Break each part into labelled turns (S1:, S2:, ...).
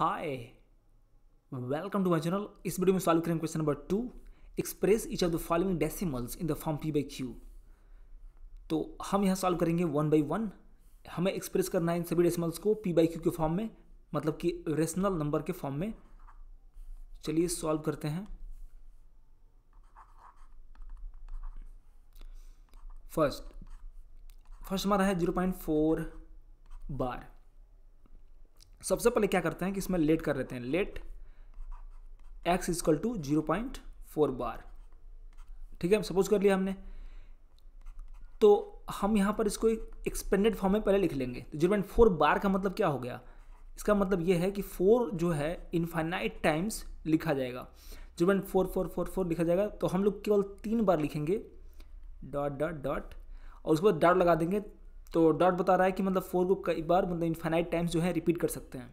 S1: Hi welcome to my channel इस वीडियो में सॉल्व करेंगे question number two express each of the following decimals in the form P by Q तो हम यहां सॉल्व करेंगे वन बाई वन हमें एक्सप्रेस करना है इन सभी डेसिमल्स को पी बाई क्यू के फॉर्म में मतलब कि रेशनल नंबर के फॉर्म में चलिए सॉल्व करते हैं फर्स्ट फर्स्ट हमारा है जीरो पॉइंट फोर बार सबसे पहले क्या करते हैं कि इसमें लेट कर लेते हैं let x is equal to zero point four bar ठीक है सपोज कर लिया हमने तो हम यहाँ पर इसको एक एक्सपेंडेड फॉर्म में पहले लिख लेंगे तो जीरो पॉइंट फोर बार का मतलब क्या हो गया इसका मतलब ये है कि फोर जो है इनफाइनाइट टाइम्स लिखा जाएगा zero point four four four four लिखा जाएगा तो हम लोग केवल तीन बार लिखेंगे डॉट डॉट डॉट और उसके बाद डॉट लगा देंगे तो डॉट बता रहा है कि मतलब फोर को कई बार मतलब इन्फाइनाइट टाइम्स जो है रिपीट कर सकते हैं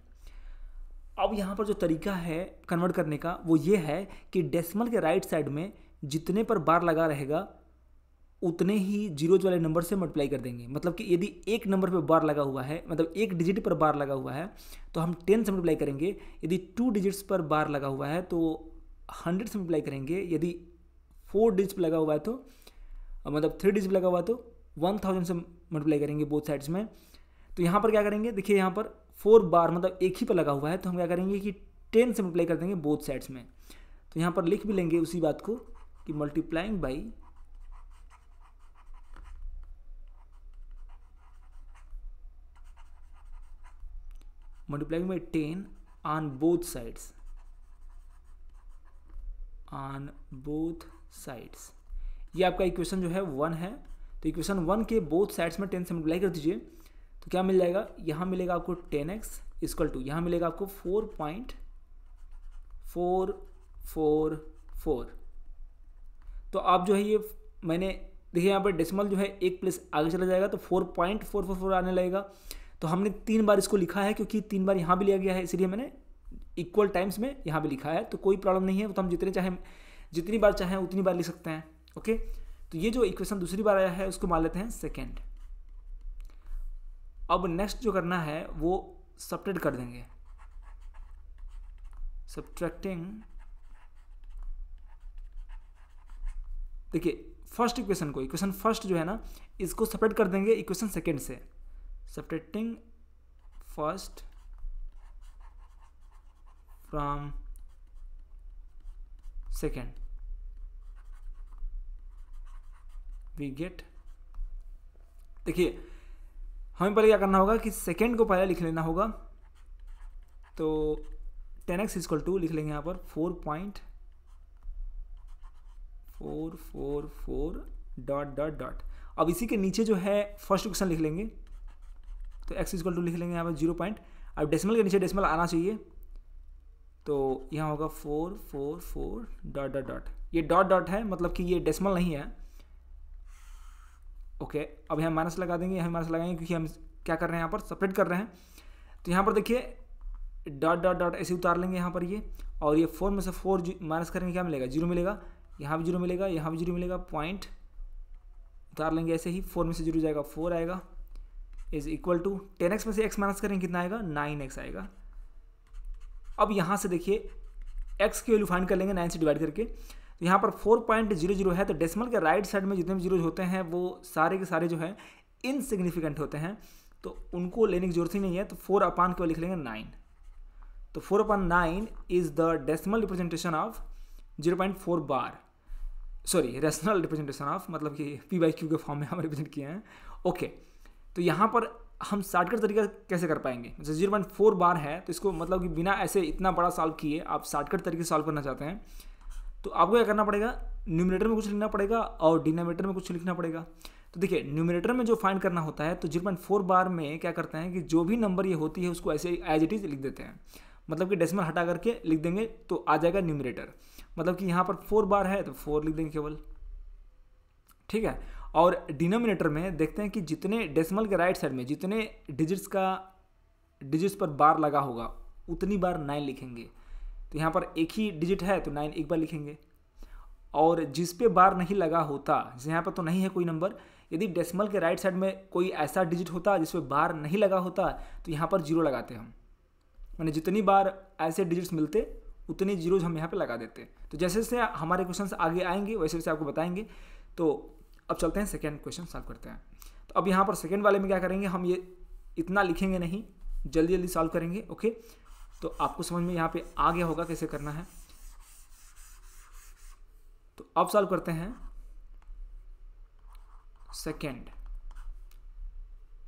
S1: अब यहाँ पर जो तरीका है कन्वर्ट करने का वो ये है कि डेसिमल के राइट साइड में जितने पर बार लगा रहेगा उतने ही जीरोज वाले नंबर से मल्टीप्लाई कर देंगे मतलब कि यदि एक नंबर पर बार लगा हुआ है मतलब एक डिजिट पर बार लगा हुआ है तो हम टेन से मल्टीप्लाई करेंगे यदि टू डिजिट्स पर बार लगा हुआ है तो हंड्रेड से मल्टीप्लाई करेंगे यदि फोर डिजिट लगा हुआ है तो मतलब थ्री डिजिट लगा हुआ है तो वन थाउजेंड से मल्टीप्लाई करेंगे बोथ साइड्स में तो यहाँ पर क्या करेंगे देखिए यहाँ पर फोर बार मतलब एक ही पर लगा हुआ है तो हम क्या करेंगे कि टेन से मल्टीप्लाई कर देंगे बोथ साइड्स में तो यहाँ पर लिख भी लेंगे उसी बात को कि multiplying by multiplying by ten on both sides on both sides ये आपका इक्वेशन जो है वन है इक्वेशन वन के बोथ साइड्स में टेन से मल्टीप्लाई कर दीजिए तो क्या मिल जाएगा यहाँ मिलेगा आपको टेन एक्स इक्वल टू यहाँ मिलेगा आपको four point four four four तो आप जो है ये मैंने देखिए यहाँ पर डेसिमल जो है एक प्लस आगे चला जाएगा तो four point four four four आने लगेगा तो हमने तीन बार इसको लिखा है क्योंकि तीन बार यहाँ भी लिया गया है इसलिए मैंने इक्वल टाइम्स में यहाँ भी लिखा है तो कोई प्रॉब्लम नहीं है तो हम जितने चाहें जितनी बार चाहें उतनी बार लिख सकते हैं ओके तो ये जो इक्वेशन दूसरी बार आया है उसको मान लेते हैं सेकेंड अब नेक्स्ट जो करना है वो सपरेट कर देंगे सब्ट्रैक्टिंग देखिए फर्स्ट इक्वेशन को इक्वेशन फर्स्ट जो है ना इसको सपरेट कर देंगे इक्वेशन सेकेंड से separating first from second we get देखिए हमें पहले क्या करना होगा कि सेकेंड को पहले लिख लेना होगा तो टेन एक्स इजक्ल टू लिख लेंगे यहाँ पर four point four four four dot dot dot अब इसी के नीचे जो है फर्स्ट क्वेश्चन लिख लेंगे तो एक्स इजक्ल टू लिख लेंगे यहाँ पर जीरो पॉइंट अब डेसिमल के नीचे डेसिमल आना चाहिए तो यहाँ होगा four four four dot dot dot ये डॉट डॉट है मतलब कि ये डेसिमल नहीं है ओके अब यहाँ माइनस लगा देंगे यहाँ माइनस लगाएंगे क्योंकि हम क्या कर रहे हैं यहाँ पर सेपरेट कर रहे हैं तो यहाँ पर देखिए डॉट डॉट डॉट ऐसे उतार लेंगे यहाँ पर ये और ये फोर में से फोर माइनस करेंगे क्या मिलेगा जीरो मिलेगा यहाँ भी जीरो मिलेगा यहाँ भी जीरो मिलेगा पॉइंट उतार लेंगे ऐसे ही फोर में से जीरो जाएगा फोर आएगा is equal to ten x में से एक्स माइनस करेंगे कितना आएगा नाइन एक्स आएगा अब यहाँ से देखिए एक्स की वैल्यू फाइंड कर लेंगे नाइन से डिवाइड करके तो यहाँ पर फोर पॉइंट जीरो जीरो है तो डेसिमल के राइट साइड में जितने भी जीरोज होते हैं वो सारे के सारे जो है इनसिग्निफिकेंट होते हैं तो उनको लेने की जरूरत ही नहीं है तो फोर अपान केवल लिख लेंगे नाइन तो four upon nine is the decimal representation of zero point four bar sorry rational representation of मतलब कि पी बाई क्यू के फॉर्म में हम रिप्रेजेंट किए हैं ओके okay. तो यहाँ पर हम शार्टकट तरीका कैसे कर पाएंगे जैसे जीरो पॉइंट फोर बार है तो इसको मतलब कि बिना ऐसे इतना बड़ा सॉल्व किए आप शार्टकट तरीके से सॉल्व करना चाहते हैं तो आपको क्या करना पड़ेगा न्यूमिनेटर में कुछ लिखना पड़ेगा और डिनोमीटर में कुछ लिखना पड़ेगा तो देखिए न्यूमिनेटर में जो फाइंड करना होता है तो जीरो पॉइंट फोर बार में क्या करते हैं कि जो भी नंबर ये होती है उसको ऐसे एज इट इज़ लिख देते हैं मतलब कि डेसिमल हटा करके लिख देंगे तो आ जाएगा न्यूमिनेटर मतलब कि यहाँ पर फोर बार है तो फोर लिख देंगे केवल ठीक है और डिनोमिनेटर में देखते हैं कि जितने डेसिमल के राइट साइड में जितने डिजिट्स का डिजिट्स पर बार लगा होगा उतनी बार नाइन लिखेंगे तो यहाँ पर एक ही डिजिट है तो नाइन एक बार लिखेंगे और जिस पे बार नहीं लगा होता जैसे यहाँ पर तो नहीं है कोई नंबर यदि डेसिमल के राइट साइड में कोई ऐसा डिजिट होता जिस पे बार नहीं लगा होता तो यहाँ पर जीरो लगाते हम मैंने जितनी बार ऐसे डिजिट्स मिलते उतनी जीरोज हम यहाँ पे लगा देते तो जैसे जैसे हमारे क्वेश्चन आगे आएंगे वैसे वैसे आपको बताएंगे तो अब चलते हैं सेकेंड क्वेश्चन सॉल्व करते हैं तो अब यहाँ पर सेकेंड वाले में क्या करेंगे हम ये इतना लिखेंगे नहीं जल्दी जल्दी सॉल्व करेंगे ओके तो आपको समझ में यहाँ पे आ गया होगा कैसे करना है तो अब सॉल्व करते हैं सेकेंड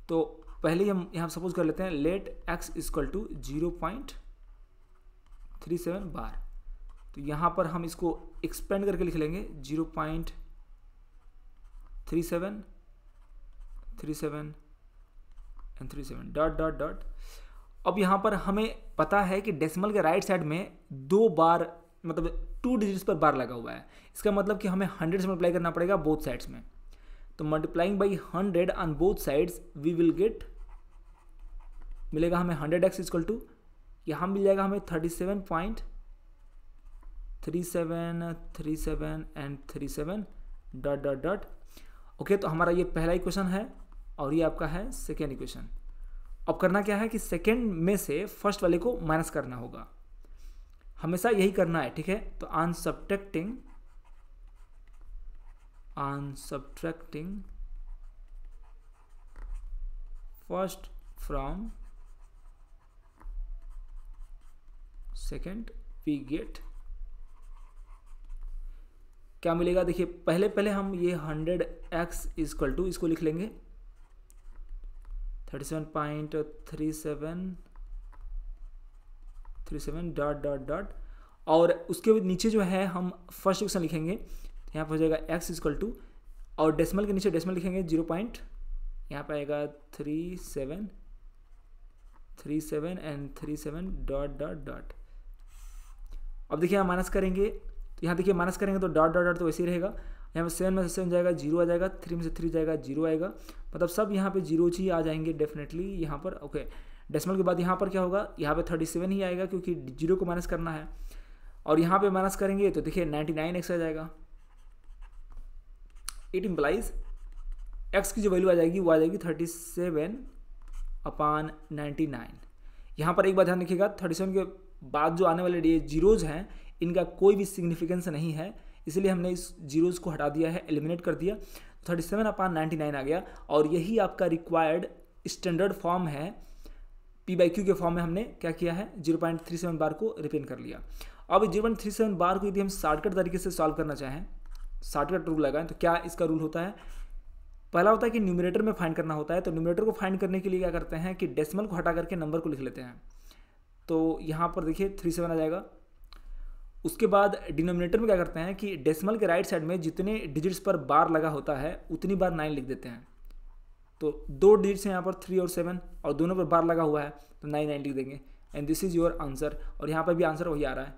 S1: तो पहले हम यहाँ सपोज कर लेते हैं let x is equal to zero point three seven bar तो यहाँ पर हम इसको एक्सपेंड करके लिख लेंगे zero point three seven three seven and three seven dot dot dot अब यहाँ पर हमें पता है कि डेसिमल के राइट साइड में दो बार मतलब टू डिजिट्स पर बार लगा हुआ है इसका मतलब कि हमें हंड्रेड से मल्टीप्लाई करना पड़ेगा बोथ साइड्स में तो multiplying by hundred on both sides we will get मिलेगा हमें हंड्रेड एक्स इजकल टू यहाँ मिल जाएगा हमें thirty seven point three seven three seven and three seven dot dot dot okay तो हमारा ये पहला इक्वेशन है और ये आपका है सेकेंड इक्वेशन अब करना क्या है कि सेकेंड में से फर्स्ट वाले को माइनस करना होगा हमेशा यही करना है ठीक है तो on subtracting on subtracting first from second we get क्या मिलेगा देखिए पहले पहले हम ये हंड्रेड एक्स इजक्वल टू इसको लिख लेंगे thirty seven point three seven three seven dot dot dot और उसके नीचे जो है हम फर्स्ट क्वेश्चन लिखेंगे यहाँ पर हो जाएगा एक्स इजकल टू और डेसिमल के नीचे डेसिमल लिखेंगे जीरो पॉइंट यहाँ पर आएगा three seven three seven and three seven dot dot dot अब देखिए यहाँ माइनस करेंगे तो यहाँ देखिए माइनस करेंगे तो डॉट डॉट डॉट तो वैसे ही रहेगा यहाँ पे सेवन में से सेवन जाएगा जीरो आ जाएगा थ्री में से थ्री जाएगा जीरो आएगा मतलब सब यहाँ पे जीरो ही आ जाएंगे डेफिनेटली यहाँ पर ओके डेसिमल के बाद यहाँ पर क्या होगा यहाँ पे थर्टी सेवन ही आएगा क्योंकि जीरो को माइनस करना है और यहाँ पे माइनस करेंगे तो देखिए नाइन्टी नाइन एक्स आ जाएगा इट इम्प्लाइज एक्स की जो वैल्यू आ जाएगी वो आ जाएगी thirty seven upon ninety nine यहाँ पर एक बार ध्यान रखिएगा थर्टी सेवन के बाद जो आने वाले जीरोज़ हैं इनका कोई भी सिग्निफिकेंस नहीं है इसलिए हमने इस जीरोज़ को हटा दिया है एलिमिनेट कर दिया thirty seven upon ninety nine आ गया और यही आपका रिक्वायर्ड स्टैंडर्ड फॉर्म है पी बाई क्यू के फॉर्म में हमने क्या किया है zero point three seven bar को रिपेन कर लिया अब zero point three seven bar को यदि हम शॉर्टकट तरीके से सॉल्व करना चाहें शॉर्टकट रूल लगाएं तो क्या इसका रूल होता है पहला होता है कि न्यूमिनेटर में फाइंड करना होता है तो न्यूमिनेटर को फाइंड करने के लिए क्या करते हैं कि डेसिमल को हटा करके नंबर को लिख लेते हैं तो यहाँ पर देखिए थ्री सेवन आ जाएगा उसके बाद डिनोमिनेटर में क्या करते हैं कि डेसिमल के राइट साइड में जितने डिजिट्स पर बार लगा होता है उतनी बार नाइन लिख देते हैं तो दो डिजिट्स हैं यहाँ पर थ्री और सेवन और दोनों पर बार लगा हुआ है तो नाइन नाइन लिख देंगे and this is your answer और यहाँ पर भी आंसर वही आ रहा है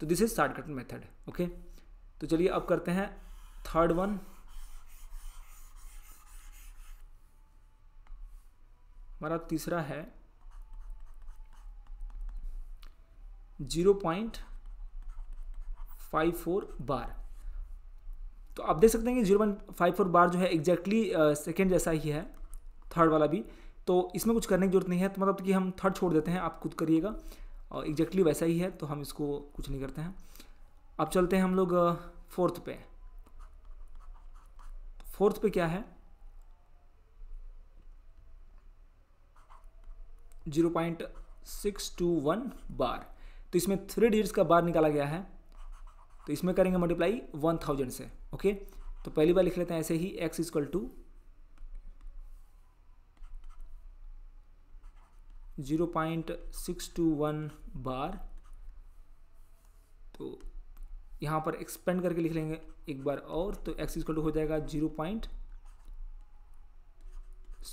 S1: तो this is shortcut method okay तो चलिए अब करते हैं थर्ड वन हमारा तीसरा है zero point five four bar तो आप देख सकते हैं कि जीरो फाइव फोर बार जो है एग्जैक्टली सेकेंड जैसा ही है थर्ड वाला भी तो इसमें कुछ करने की जरूरत नहीं है तो मतलब कि हम थर्ड छोड़ देते हैं आप खुद करिएगा और एग्जैक्टली वैसा ही है तो हम इसको कुछ नहीं करते हैं अब चलते हैं हम लोग फोर्थ पे फोर्थ पे क्या है zero point six two one bar तो इसमें थ्री डिजिट्स का बार निकाला गया है तो इसमें करेंगे मल्टीप्लाई वन थाउजेंड से ओके तो पहली बार लिख लेते हैं ऐसे ही x equal to zero point six two one bar तो यहां पर एक्सपेंड करके लिख लेंगे एक बार और तो एक्स इक्वल टू हो जाएगा zero point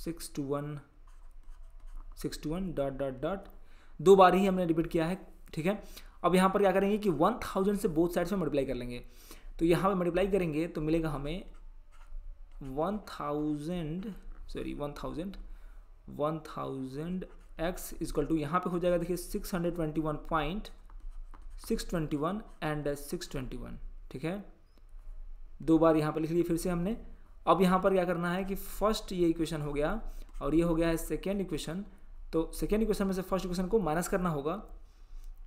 S1: six two one six two one dot dot dot दो बार ही हमने रिपीट किया है ठीक है अब यहाँ पर क्या करेंगे कि वन थाउजेंड से बोथ साइड से मल्टीप्लाई कर लेंगे तो यहाँ पर मल्टीप्लाई करेंगे तो मिलेगा हमें one thousand sorry one thousand one thousand x is equal to यहाँ पर हो जाएगा देखिए six hundred twenty one point six twenty one and six twenty one ठीक है दो बार यहाँ पर लिख लिए फिर से हमने अब यहाँ पर क्या करना है कि फर्स्ट ये इक्वेशन हो गया और ये हो गया है सेकेंड इक्वेशन तो सेकेंड इक्वेशन में से फर्स्ट इक्वेशन को माइनस करना होगा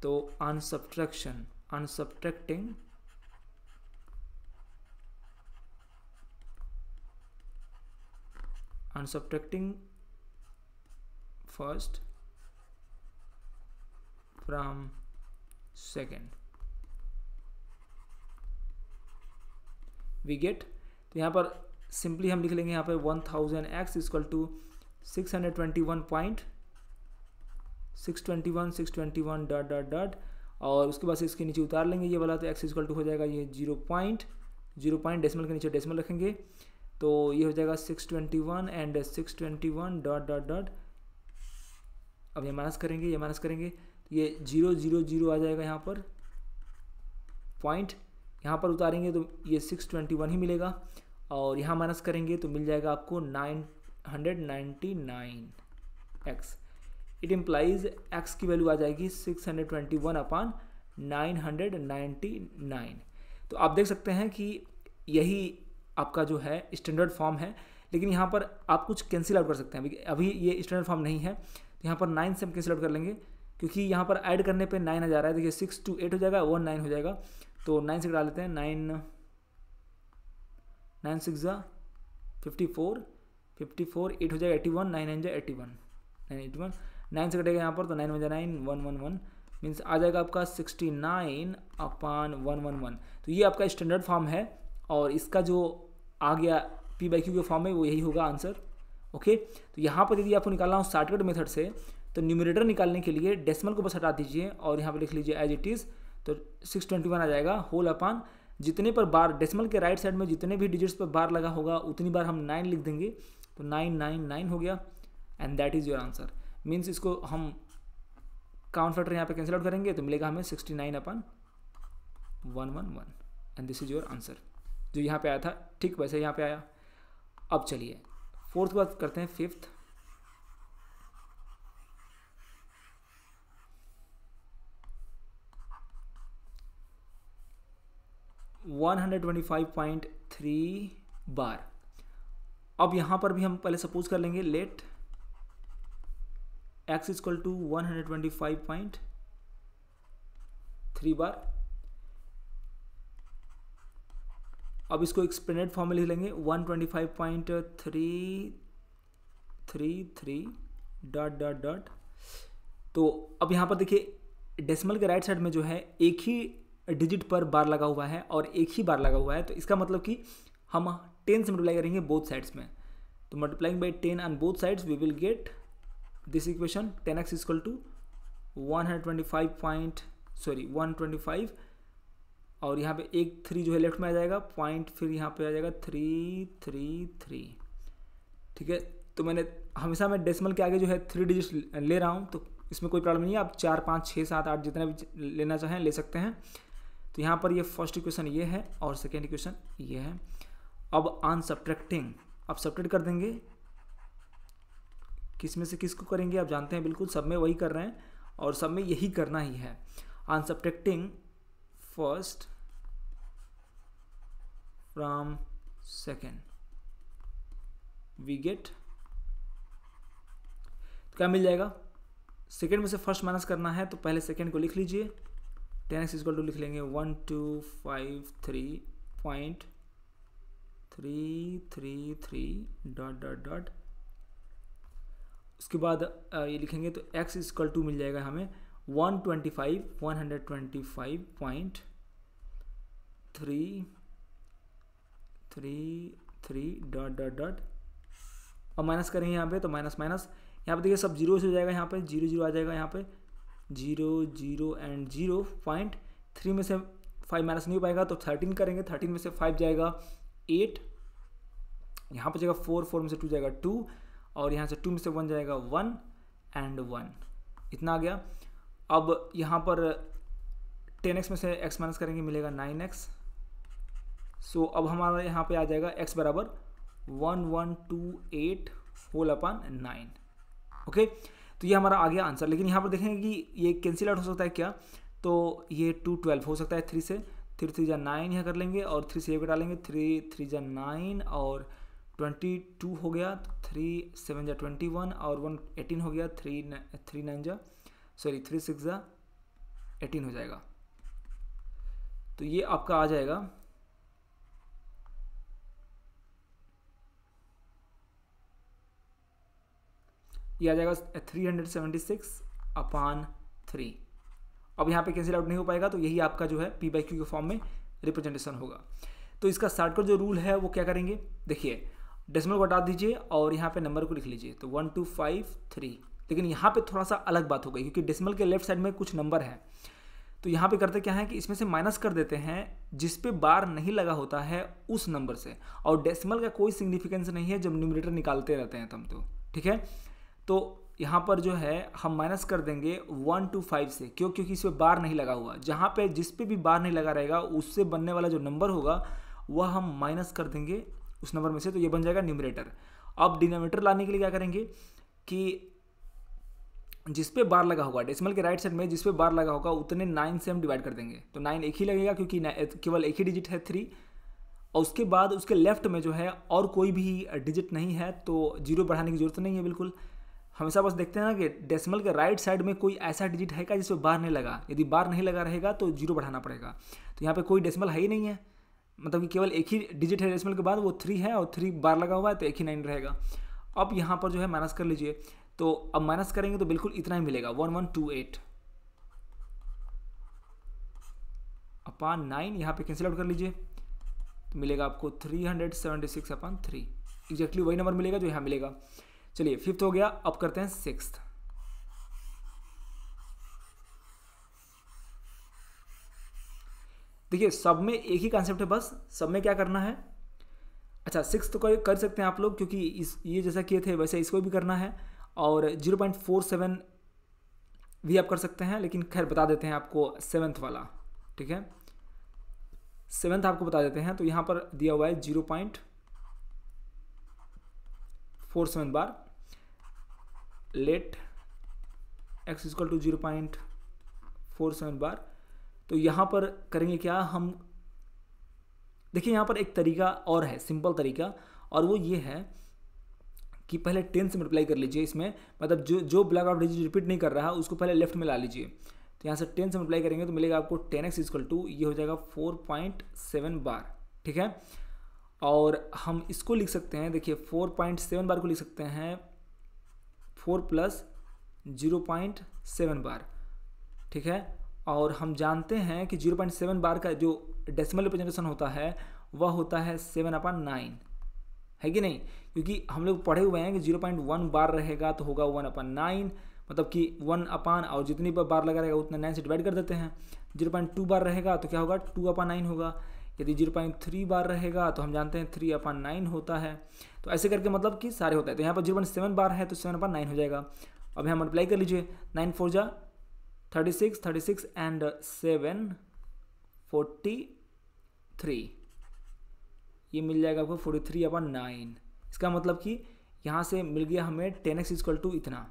S1: तो on subtraction on subtracting on subtracting first from second we get तो यहां पर सिंपली हम लिख लेंगे यहां पर one thousand x is equal to six hundred twenty one point six twenty one six twenty one dot dot dot और उसके बाद से इसके नीचे उतार लेंगे ये वाला तो एक्स इजकल टू हो जाएगा ये zero point zero point decimal के नीचे डेसिमल रखेंगे तो ये हो जाएगा six twenty one and six twenty one dot dot dot अब ये माइनस करेंगे ये माइनस करेंगे तो ये जीरो जीरो जीरो आ जाएगा यहाँ पर पॉइंट यहाँ पर उतारेंगे तो ये सिक्स ट्वेंटी वन ही मिलेगा और यहाँ माइनस करेंगे तो मिल जाएगा आपको nine hundred ninety nine x it implies x की वैल्यू आ जाएगी six hundred twenty one upon nine hundred ninety nine तो आप देख सकते हैं कि यही आपका जो है स्टैंडर्ड फॉर्म है लेकिन यहाँ पर आप कुछ कैंसिल आउट कर सकते हैं अभी ये स्टैंडर्ड फॉर्म नहीं है तो यहाँ पर नाइन से हम कैंसिल आउट कर लेंगे क्योंकि यहाँ पर ऐड करने पे नाइन आ जा रहा है देखिए सिक्स टू एट हो जाएगा वन नाइन हो जाएगा तो नाइन से कटा लेते हैं नाइन नाइन सिक्स ज़ा fifty four fifty four eight हो जाएगा एटी वन नाइन नाइन जा eighty one nine eighty one nine से कटेगा यहाँ पर तो नाइन वजह nine one one one means आ जाएगा आपका sixty nine upon one one one तो ये आपका स्टैंडर्ड फॉर्म है और इसका जो आ गया पी बाई क्यू के फॉर्म में वो यही होगा आंसर ओके तो यहाँ पर यदि आपको निकालना हो शॉर्टकट मेथड से तो न्यूमिनेटर निकालने के लिए डेसिमल को बस हटा दीजिए और यहाँ पर लिख लीजिए एज इट इज़ तो सिक्स ट्वेंटी वन आ जाएगा होल अपान जितने पर बार डेसिमल के राइट साइड में जितने भी डिजिट्स पर बार लगा होगा उतनी बार हम नाइन लिख देंगे तो नाइन नाइन नाइन हो गया and that is your answer means इसको हम काउंट फैक्टर यहाँ पे कैंसिल आउट करेंगे तो मिलेगा हमें sixty nine upon one one one and this is your answer जो यहाँ पे आया था ठीक वैसे यहाँ पे आया अब चलिए फोर्थ बात करते हैं fifth one hundred twenty five point three bar अब यहाँ पर भी हम पहले सपोज कर लेंगे let x is equal to 125.3 bar अब इसको एक्सप्लेनेट फॉर्म में लिख लेंगे 125.333 डॉट डॉट डॉट तो अब यहाँ पर देखिए डेसिमल के राइट साइड में जो है एक ही डिजिट पर बार लगा हुआ है और एक ही बार लगा हुआ है तो इसका मतलब कि हम टेन से मल्टीप्लाई करेंगे बोथ साइड्स में तो multiplying by ten on both sides we will get this equation 10x is equal to 125 point sorry 125 और यहाँ पे एक थ्री जो है लेफ्ट में आ जाएगा पॉइंट फिर यहाँ पे आ जाएगा थ्री थ्री थ्री ठीक है तो मैंने हमेशा मैं डेसिमल के आगे जो है थ्री डिजिट ले रहा हूँ तो इसमें कोई प्रॉब्लम नहीं है आप चार पाँच छः सात आठ जितना भी लेना चाहें ले सकते हैं तो यहाँ पर ये फर्स्ट इक्वेशन ये है और सेकेंड इक्वेशन ये है अब ऑन सब्ट्रैक्टिंग आप सब्ट्रेक्ट कर देंगे किस में से किस को करेंगे आप जानते हैं बिल्कुल सब में वही कर रहे हैं और सब में यही करना ही है on subtracting first from second we get क्या मिल जाएगा सेकेंड में से फर्स्ट माइनस करना है तो पहले सेकेंड को लिख लीजिए टेन एक्स इजकल टू लिख लेंगे one two five three point three three three dot dot dot उसके बाद ये लिखेंगे तो x इजकल टू मिल जाएगा हमें 125 125.3 three three dot dot dot और माइनस करेंगे यहाँ पे तो माइनस माइनस यहाँ पे देखिए सब जीरो से हो जाएगा यहाँ पे जीरो जीरो आ जाएगा यहाँ पे zero zero and zero point three में से फाइव माइनस नहीं हो पाएगा तो थर्टीन करेंगे थर्टीन में से फाइव जाएगा एट यहाँ पे जाएगा फोर फोर में से टू जाएगा टू और यहाँ से टू में से वन जाएगा वन एंड वन इतना आ गया अब यहाँ पर टेन एक्स में से एक्स माइनस करेंगे मिलेगा नाइन एक्स सो अब हमारा यहाँ पे आ जाएगा एक्स बराबर one one two eight whole upon nine okay तो ये हमारा आ गया आंसर लेकिन यहाँ पर देखेंगे कि ये कैंसिल आउट हो सकता है क्या तो ये टू ट्वेल्व हो सकता है थ्री से थ्री थ्री जा नाइन यहाँ कर लेंगे और थ्री से ये डालेंगे थ्री थ्री जा नाइन और ट्वेंटी टू हो गया थ्री सेवन जा ट्वेंटी वन और वन एटीन हो गया थ्री थ्री नाइन जा सॉरी थ्री सिक्स जा एटीन हो जाएगा तो ये आपका आ जाएगा ये आ जाएगा three hundred seventy six upon three अब यहाँ पे कैंसिल आउट नहीं हो पाएगा तो यही आपका जो है पी बाई क्यू के फॉर्म में रिप्रेजेंटेशन होगा तो इसका शार्टकट जो रूल है वो क्या करेंगे देखिए डेसिमल को हटा दीजिए और यहाँ पे नंबर को लिख लीजिए तो वन टू फाइव थ्री लेकिन यहाँ पे थोड़ा सा अलग बात हो गई क्योंकि डेसिमल के लेफ्ट साइड में कुछ नंबर हैं तो यहाँ पे करते क्या है कि इसमें से माइनस कर देते हैं जिस पे बार नहीं लगा होता है उस नंबर से और डेसिमल का कोई सिग्निफिकेंस नहीं है जब न्यूमिनेटर निकालते रहते हैं हम तो ठीक है तो यहाँ पर जो है हम माइनस कर देंगे वन टू फाइव से क्यों क्योंकि इस पर बार नहीं लगा हुआ जहाँ पे जिस पे भी बार नहीं लगा रहेगा उससे बनने वाला जो नंबर होगा वह हम माइनस कर देंगे उस नंबर में से तो ये बन जाएगा न्यूमरेटर अब डिनोमीटर लाने के लिए क्या करेंगे कि जिस पे बार लगा होगा डेसिमल के राइट साइड में जिस पे बार लगा होगा उतने नाइन से हम डिवाइड कर देंगे तो नाइन एक ही लगेगा क्योंकि केवल एक ही डिजिट है थ्री और उसके बाद उसके लेफ्ट में जो है और कोई भी डिजिट नहीं है तो जीरो बढ़ाने की जरूरत नहीं है बिल्कुल हमेशा बस देखते हैं ना कि डेसिमल के राइट साइड में कोई ऐसा डिजिट है का जिसमें बार नहीं लगा यदि बार नहीं लगा रहेगा तो जीरो बढ़ाना पड़ेगा तो यहाँ पर कोई डेसिमल है ही नहीं है मतलब कि केवल एक ही डिजिट है डेसिमल के बाद वो थ्री है और थ्री बार लगा हुआ है तो एक ही नाइन रहेगा अब यहाँ पर जो है माइनस कर लीजिए तो अब माइनस करेंगे तो बिल्कुल इतना ही मिलेगा one one two eight upon nine यहाँ पे कैंसिल आउट कर लीजिए तो मिलेगा आपको three hundred seventy six upon three exactly वही नंबर मिलेगा जो यहाँ मिलेगा चलिए फिफ्थ हो गया अब करते हैं सिक्स्थ देखिए सब में एक ही कॉन्सेप्ट है बस सब में क्या करना है अच्छा सिक्स तो कर, कर सकते हैं आप लोग क्योंकि इस ये जैसा किए थे वैसे इसको भी करना है और जीरो पॉइंट फोर सेवन भी आप कर सकते हैं लेकिन खैर बता देते हैं आपको सेवन्थ वाला ठीक है सेवन्थ आपको बता देते हैं तो यहाँ पर दिया हुआ है zero point four seven bar let x is equal to zero point four seven bar तो यहाँ पर करेंगे क्या हम देखिए यहाँ पर एक तरीका और है सिंपल तरीका और वो ये है कि पहले टेन से मल्टीप्लाई कर लीजिए इसमें मतलब जो जो ब्लॉक ऑफ डिजिट रिपीट नहीं कर रहा है उसको पहले लेफ्ट में ला लीजिए तो यहाँ से टेन से मल्टीप्लाई करेंगे तो मिलेगा आपको टेन एक्स इजकल टू ये हो जाएगा फोर पॉइंट सेवन बार ठीक है और हम इसको लिख सकते हैं देखिए फोर पॉइंट सेवन बार को लिख सकते हैं four plus zero point seven bar ठीक है और हम जानते हैं कि जीरो पॉइंट सेवन बार का जो डेसिमल रिप्रेजेंटेशन होता है वह होता है सेवन अपॉन नाइन है कि नहीं क्योंकि हम लोग पढ़े हुए हैं कि जीरो पॉइंट वन बार रहेगा तो होगा वन अपन नाइन मतलब कि वन अपान और जितनी बार लगा रहेगा उतना नाइन से डिवाइड कर देते हैं जीरो पॉइंट टू बार रहेगा तो क्या होगा टू अपन नाइन होगा यदि जीरो पॉइंट थ्री बार रहेगा तो हम जानते हैं थ्री अपन नाइन होता है तो ऐसे करके मतलब कि सारे होते हैं तो यहाँ पर जीरो पॉइंट सेवन बार है तो सेवन अपन नाइन हो जाएगा अब यहाँ मल्टीप्लाई कर लीजिए नाइन फोर जा 36 36 and 7 43 ये मिल जाएगा आपको 43 थ्री अपन नाइन इसका मतलब कि यहाँ से मिल गया हमें टेन एक्स इक्वल टू इतना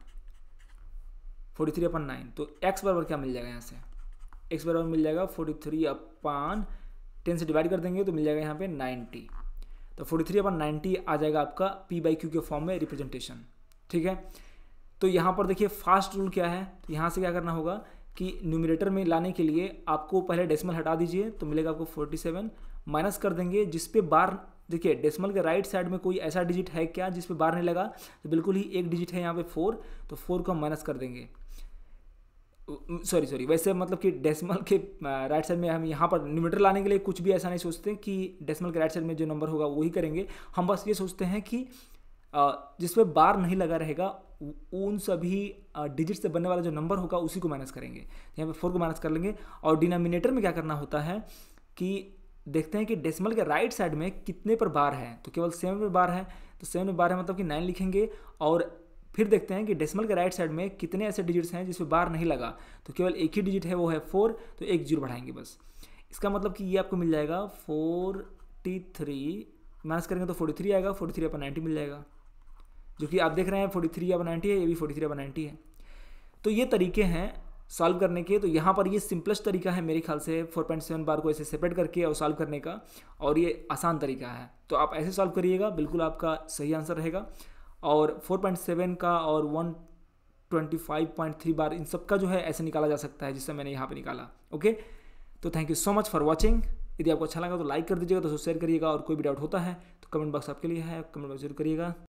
S1: 43 थ्री अपन नाइन तो x बराबर क्या मिल जाएगा यहाँ से x बराबर मिल जाएगा 43 थ्री अपन टेन से डिवाइड कर देंगे तो मिल जाएगा यहाँ पे 90 तो 43 थ्री अपन नाइन्टी आ जाएगा आपका p बाई क्यू के फॉर्म में रिप्रेजेंटेशन ठीक है तो यहाँ पर देखिए फास्ट रूल क्या है तो यहाँ से क्या करना होगा कि न्यूमिनेटर में लाने के लिए आपको पहले डेसिमल हटा दीजिए तो मिलेगा आपको फोर्टी सेवन माइनस कर देंगे जिस पे बार देखिए डेसिमल के राइट साइड में कोई ऐसा डिजिट है क्या जिस पे बार नहीं लगा तो बिल्कुल ही एक डिजिट है यहाँ पे फोर तो फोर को हम माइनस कर देंगे सॉरी सॉरी वैसे मतलब कि डेसिमल के राइट साइड में हम यहाँ पर न्यूमिनेटर लाने के लिए कुछ भी ऐसा नहीं सोचते कि डेसिमल के राइट साइड में जो नंबर होगा वही करेंगे हम बस ये सोचते हैं कि जिसमें बार नहीं लगा रहेगा उन सभी डिजिट से बनने वाला जो नंबर होगा उसी को माइनस करेंगे यहाँ पे फोर को माइनस कर लेंगे और डिनोमिनेटर में क्या करना होता है कि देखते हैं कि डेसिमल के राइट साइड में कितने पर बार है तो केवल सेवन पर बार है तो सेवन पर बार है मतलब कि नाइन लिखेंगे और फिर देखते हैं कि डेसिमल के राइट साइड में कितने ऐसे डिजिट्स हैं जिसमें बार नहीं लगा तो केवल एक ही डिजिट है वो है फोर तो एक जीरो बढ़ाएंगे बस इसका मतलब कि ये आपको मिल जाएगा फोर्टी थ्री माइनस करेंगे तो फोर्टी थ्री आएगा फोर्टी थ्री अपन नाइन्टी मिल जाएगा जो कि आप देख रहे हैं फोर्टी थ्री अब नाइन्टी है ये भी फोर्टी थ्री अब नाइन्टी है तो ये तरीके हैं सॉल्व करने के तो यहाँ पर ये सिंपलेस्ट तरीका है मेरे ख्याल से 4.7 बार को ऐसे सेपरेट करके और सॉल्व करने का और ये आसान तरीका है तो आप ऐसे सॉल्व करिएगा बिल्कुल आपका सही आंसर रहेगा और 4.7 का और 125.3 बार इन सब का जो है ऐसे निकाला जा सकता है जिससे मैंने यहाँ पर निकाला ओके तो thank you so much for watching यदि आपको अच्छा लगा तो लाइक कर दीजिएगा तो शेयर करिएगा और कोई भी डाउट होता है तो कमेंट बॉक्स आपके लिए है कमेंट बॉक्स जरूर करिएगा